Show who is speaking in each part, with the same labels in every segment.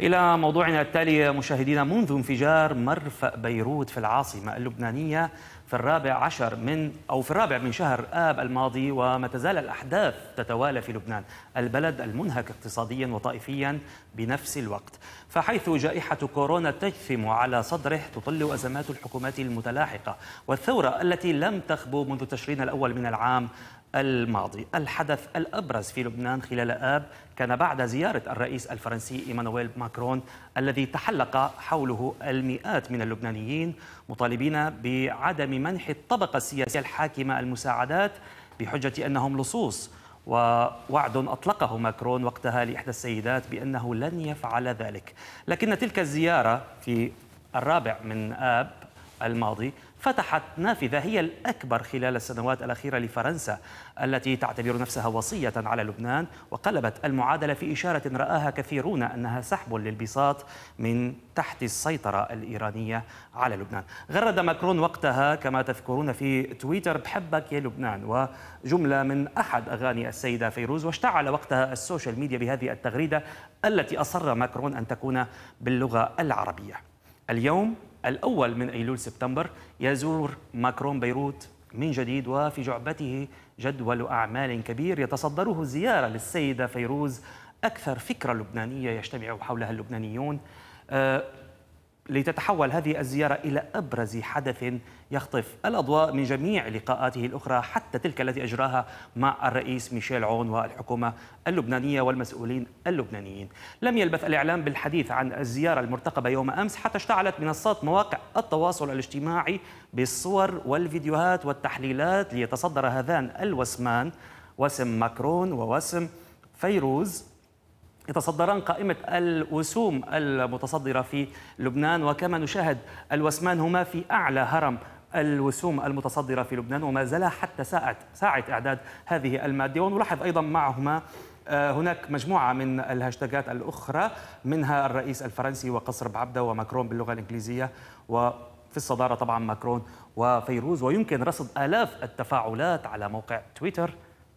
Speaker 1: إلى موضوعنا التالي مشاهدينا منذ انفجار مرفأ بيروت في العاصمة اللبنانية في الرابع عشر من أو في الرابع من شهر آب الماضي وما تزال الأحداث تتوالى في لبنان البلد المنهك اقتصاديا وطائفيا بنفس الوقت فحيث جائحة كورونا تجثم على صدره تطل أزمات الحكومات المتلاحقة والثورة التي لم تخبو منذ تشرين الأول من العام الماضي الحدث الأبرز في لبنان خلال آب كان بعد زيارة الرئيس الفرنسي إيمانويل ماكرون الذي تحلق حوله المئات من اللبنانيين مطالبين بعدم منح الطبقة السياسية الحاكمة المساعدات بحجة أنهم لصوص ووعد أطلقه ماكرون وقتها لإحدى السيدات بأنه لن يفعل ذلك لكن تلك الزيارة في الرابع من آب الماضي فتحت نافذة هي الأكبر خلال السنوات الأخيرة لفرنسا التي تعتبر نفسها وصية على لبنان وقلبت المعادلة في إشارة رآها كثيرون أنها سحب للبساط من تحت السيطرة الإيرانية على لبنان غرد ماكرون وقتها كما تذكرون في تويتر بحبك يا لبنان وجملة من أحد أغاني السيدة فيروز واشتعل وقتها السوشيال ميديا بهذه التغريدة التي أصر ماكرون أن تكون باللغة العربية اليوم الأول من أيلول سبتمبر يزور ماكرون بيروت من جديد وفي جعبته جدول أعمال كبير يتصدره زيارة للسيدة فيروز أكثر فكرة لبنانية يجتمع حولها اللبنانيون آه، لتتحول هذه الزيارة إلى أبرز حدث يخطف الأضواء من جميع لقاءاته الأخرى حتى تلك التي أجراها مع الرئيس ميشيل عون والحكومة اللبنانية والمسؤولين اللبنانيين لم يلبث الإعلام بالحديث عن الزيارة المرتقبة يوم أمس حتى اشتعلت منصات مواقع التواصل الاجتماعي بالصور والفيديوهات والتحليلات ليتصدر هذان الوسمان وسم ماكرون ووسم فيروز يتصدران قائمة الوسوم المتصدرة في لبنان وكما نشاهد الوسمان هما في أعلى هرم الوسوم المتصدرة في لبنان وما زال حتى ساعة, ساعة إعداد هذه المادة ونلاحظ أيضا معهما آه، هناك مجموعة من الهاشتاجات الأخرى منها الرئيس الفرنسي وقصر بعبدة وماكرون باللغة الإنجليزية وفي الصدارة طبعا ماكرون وفيروز ويمكن رصد آلاف التفاعلات على موقع تويتر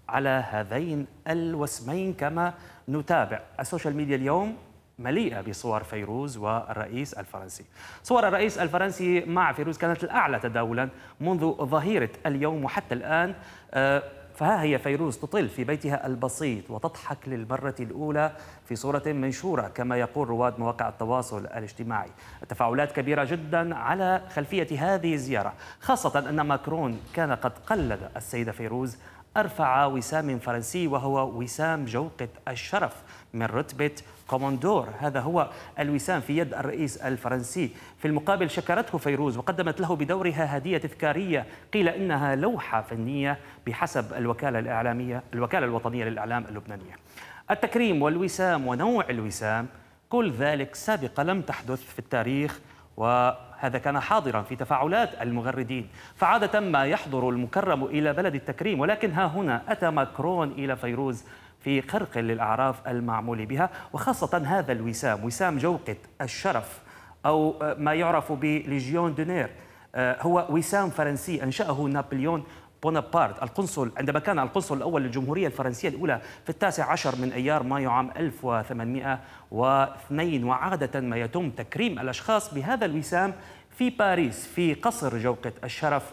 Speaker 1: على هذين الوسمين كما نتابع السوشيال ميديا اليوم مليئة بصور فيروز والرئيس الفرنسي صور الرئيس الفرنسي مع فيروز كانت الأعلى تداولا منذ ظهيرة اليوم وحتى الآن آه، فها هي فيروز تطل في بيتها البسيط وتضحك للمرة الأولى في صورة منشورة كما يقول رواد مواقع التواصل الاجتماعي التفاعلات كبيرة جدا على خلفية هذه الزيارة خاصة أن ماكرون كان قد قلد السيدة فيروز أرفع وسام فرنسي وهو وسام جوقة الشرف من رتبة كوموندور هذا هو الوسام في يد الرئيس الفرنسي في المقابل شكرته فيروز وقدمت له بدورها هدية تذكارية قيل إنها لوحة فنية بحسب الوكالة الإعلامية الوكالة الوطنية للإعلام اللبنانية التكريم والوسام ونوع الوسام كل ذلك سابقة لم تحدث في التاريخ و هذا كان حاضرا في تفاعلات المغردين فعادة ما يحضر المكرم إلى بلد التكريم ولكن ها هنا أتى ماكرون إلى فيروز في خرق للأعراف المعمول بها وخاصة هذا الوسام وسام جوقة الشرف أو ما يعرف بليجيون دونير آه، هو وسام فرنسي أنشأه نابليون بونابارت القنصل عندما كان القنصل الأول للجمهورية الفرنسية الأولى في التاسع عشر من أيار مايو عام 1802 وعادة ما يتم تكريم الأشخاص بهذا الوسام في باريس في قصر جوقة الشرف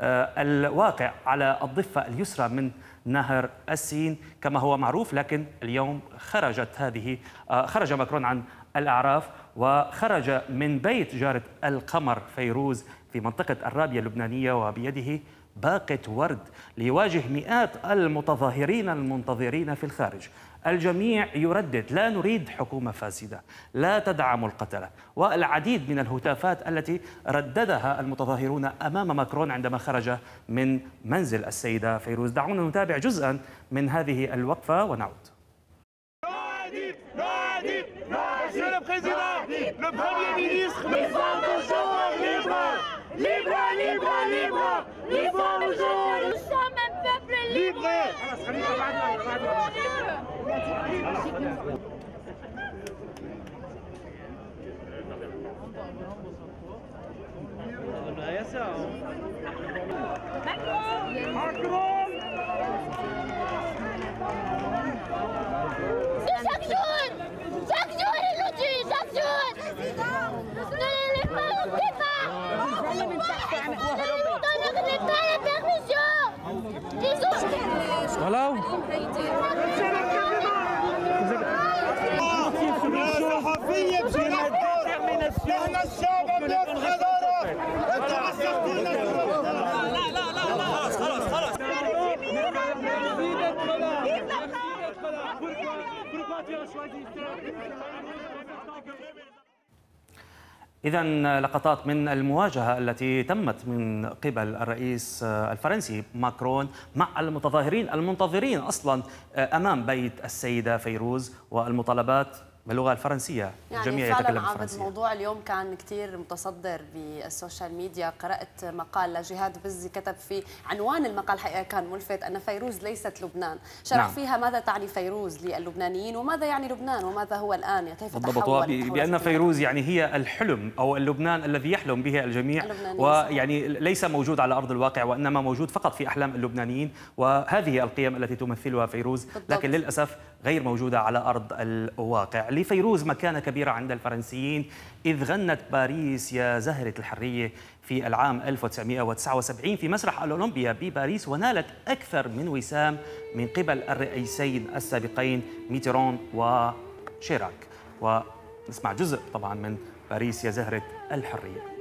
Speaker 1: آه، الواقع على الضفة اليسرى من نهر السين كما هو معروف لكن اليوم خرجت هذه آه، خرج ماكرون عن الأعراف وخرج من بيت جارة القمر فيروز في منطقة الرابية اللبنانية وبيده باقة ورد ليواجه مئات المتظاهرين المنتظرين في الخارج الجميع يردد لا نريد حكومة فاسدة لا تدعم القتلة والعديد من الهتافات التي رددها المتظاهرون أمام ماكرون عندما خرج من منزل السيدة فيروز دعونا نتابع جزءا من هذه الوقفة ونعود Le Premier ministre Reação.
Speaker 2: h a r c
Speaker 1: o u إذا لقطات من المواجهة التي تمت من قبل الرئيس الفرنسي ماكرون مع المتظاهرين المنتظرين أصلا آه، أمام بيت السيدة فيروز والمطالبات باللغه الفرنسيه يعني الجميع يتكلم الفرنسيه الموضوع اليوم كان كثير متصدر بالسوشيال ميديا قرات مقال لجهاد بزي كتب في عنوان المقال حقيقه كان ملفت ان فيروز ليست لبنان شرح نعم. فيها ماذا تعني فيروز للبنانيين وماذا يعني لبنان وماذا هو الان يعني كيف بالضبط تحول بان فيروز يعني هي الحلم او اللبنان الذي يحلم به الجميع ويعني ليس موجود على ارض الواقع وانما موجود فقط في احلام اللبنانيين وهذه القيم التي تمثلها فيروز بالضبط. لكن للاسف غير موجودة على أرض الواقع لفيروز مكانة كبيرة عند الفرنسيين إذ غنت باريس يا زهرة الحرية في العام 1979 في مسرح الأولمبيا بباريس ونالت أكثر من وسام من قبل الرئيسين السابقين ميتيرون وشيراك ونسمع جزء طبعا من باريس يا زهرة الحرية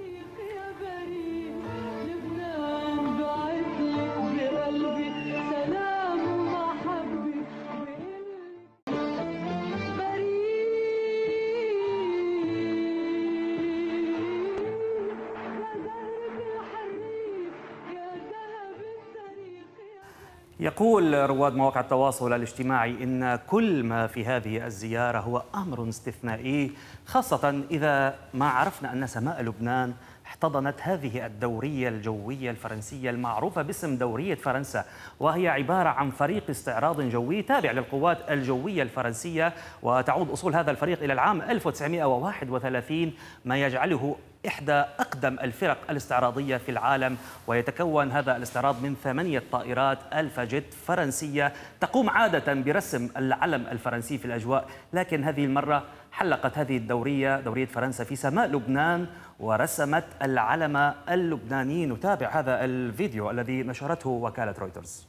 Speaker 1: يقول رواد مواقع التواصل الاجتماعي إن كل ما في هذه الزيارة هو أمر استثنائي خاصة إذا ما عرفنا أن سماء لبنان احتضنت هذه الدورية الجوية الفرنسية المعروفة باسم دورية فرنسا وهي عبارة عن فريق استعراض جوي تابع للقوات الجوية الفرنسية وتعود أصول هذا الفريق إلى العام 1931 ما يجعله إحدى أقدم الفرق الاستعراضية في العالم ويتكون هذا الاستعراض من ثمانية طائرات ألفا جيت فرنسية تقوم عادة برسم العلم الفرنسي في الأجواء لكن هذه المرة حلقت هذه الدورية دورية فرنسا في سماء لبنان ورسمت العلم اللبناني نتابع هذا الفيديو الذي نشرته وكالة رويترز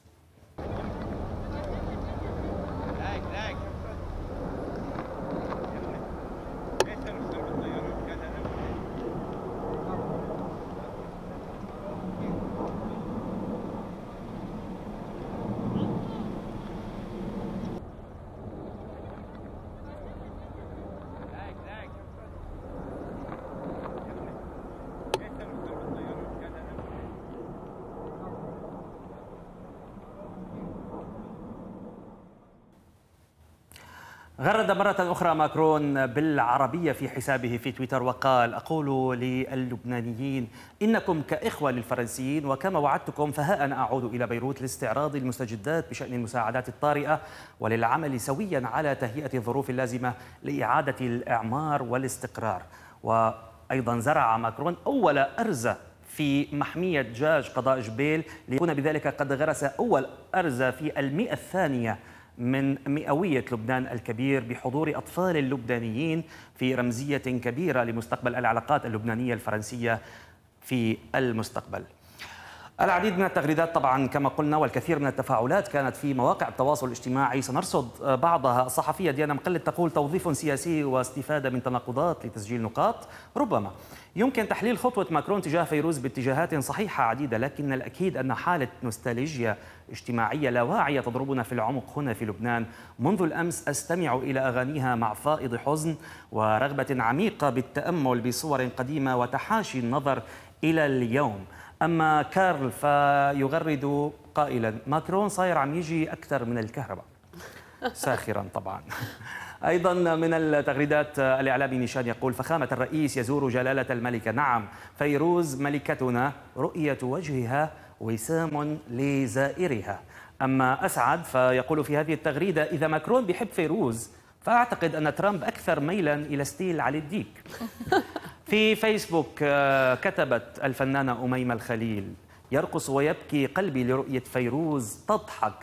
Speaker 1: غرد مرة أخرى ماكرون بالعربية في حسابه في تويتر وقال أقول للبنانيين إنكم كإخوة للفرنسيين وكما وعدتكم فها أنا أعود إلى بيروت لاستعراض المستجدات بشأن المساعدات الطارئة وللعمل سويا على تهيئة الظروف اللازمة لإعادة الإعمار والاستقرار وأيضا زرع ماكرون أول أرزة في محمية جاج قضاء جبيل ليكون بذلك قد غرس أول أرزة في المئة الثانية من مئوية لبنان الكبير بحضور أطفال اللبنانيين في رمزية كبيرة لمستقبل العلاقات اللبنانية الفرنسية في المستقبل العديد من التغريدات طبعا كما قلنا والكثير من التفاعلات كانت في مواقع التواصل الاجتماعي سنرصد بعضها الصحفية ديانا مقلد تقول توظيف سياسي واستفادة من تناقضات لتسجيل نقاط ربما يمكن تحليل خطوة ماكرون تجاه فيروز باتجاهات صحيحة عديدة لكن الأكيد أن حالة نوستالجيا اجتماعية لا واعية تضربنا في العمق هنا في لبنان منذ الأمس أستمع إلى أغانيها مع فائض حزن ورغبة عميقة بالتأمل بصور قديمة وتحاشي النظر إلى اليوم أما كارل فيغرد قائلا ماكرون صاير عم يجي أكثر من الكهرباء ساخرا طبعا أيضا من التغريدات الإعلامي نيشان يقول فخامة الرئيس يزور جلالة الملكة نعم فيروز ملكتنا رؤية وجهها وسام لزائرها أما أسعد فيقول في هذه التغريدة إذا ماكرون بيحب فيروز فأعتقد أن ترامب أكثر ميلا إلى ستيل علي الديك في فيسبوك آه، كتبت الفنانة أميمة الخليل يرقص ويبكي قلبي لرؤية فيروز تضحك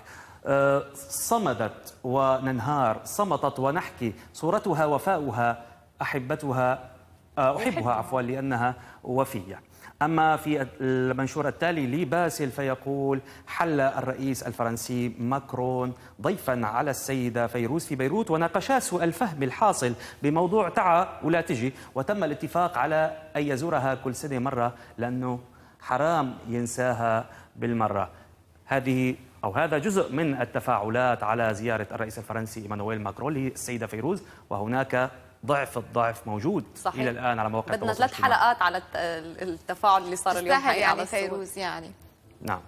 Speaker 1: آه، صمدت وننهار صمتت ونحكي صورتها وفاؤها أحبتها آه، أحبها عفوا لأنها وفية أما في المنشور التالي لباسل فيقول حل الرئيس الفرنسي ماكرون ضيفا على السيدة فيروز في بيروت وناقشا سوء الفهم الحاصل بموضوع تعا ولا تجي وتم الاتفاق على أن يزورها كل سنة مرة لأنه حرام ينساها بالمرة هذه أو هذا جزء من التفاعلات على زيارة الرئيس الفرنسي إيمانويل ماكرون للسيدة فيروز وهناك ضعف الضعف موجود صحيح. الى الان على مواقع التواصل بدنا ثلاث حلقات على التفاعل اللي صار اليوم يعني على فيروز يعني نعم